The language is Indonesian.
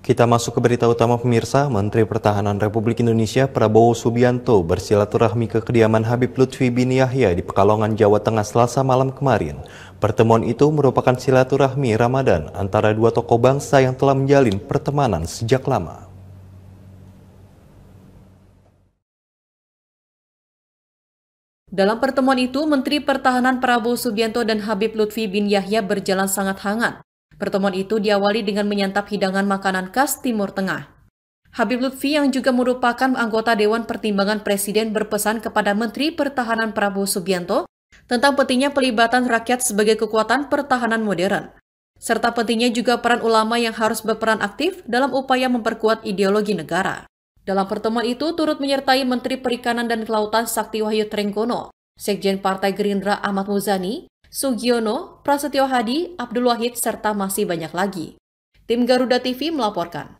Kita masuk ke berita utama pemirsa, Menteri Pertahanan Republik Indonesia Prabowo Subianto bersilaturahmi ke kediaman Habib Lutfi bin Yahya di Pekalongan, Jawa Tengah selasa malam kemarin. Pertemuan itu merupakan silaturahmi Ramadan antara dua tokoh bangsa yang telah menjalin pertemanan sejak lama. Dalam pertemuan itu, Menteri Pertahanan Prabowo Subianto dan Habib Lutfi bin Yahya berjalan sangat hangat. Pertemuan itu diawali dengan menyantap hidangan makanan khas Timur Tengah. Habib Lutfi yang juga merupakan anggota Dewan Pertimbangan Presiden berpesan kepada Menteri Pertahanan Prabowo Subianto tentang pentingnya pelibatan rakyat sebagai kekuatan pertahanan modern, serta pentingnya juga peran ulama yang harus berperan aktif dalam upaya memperkuat ideologi negara. Dalam pertemuan itu turut menyertai Menteri Perikanan dan Kelautan Sakti Wahyu Trenggono, Sekjen Partai Gerindra Ahmad Muzani, Sugiono, Prasetyo Hadi, Abdul Wahid, serta masih banyak lagi. Tim Garuda TV melaporkan.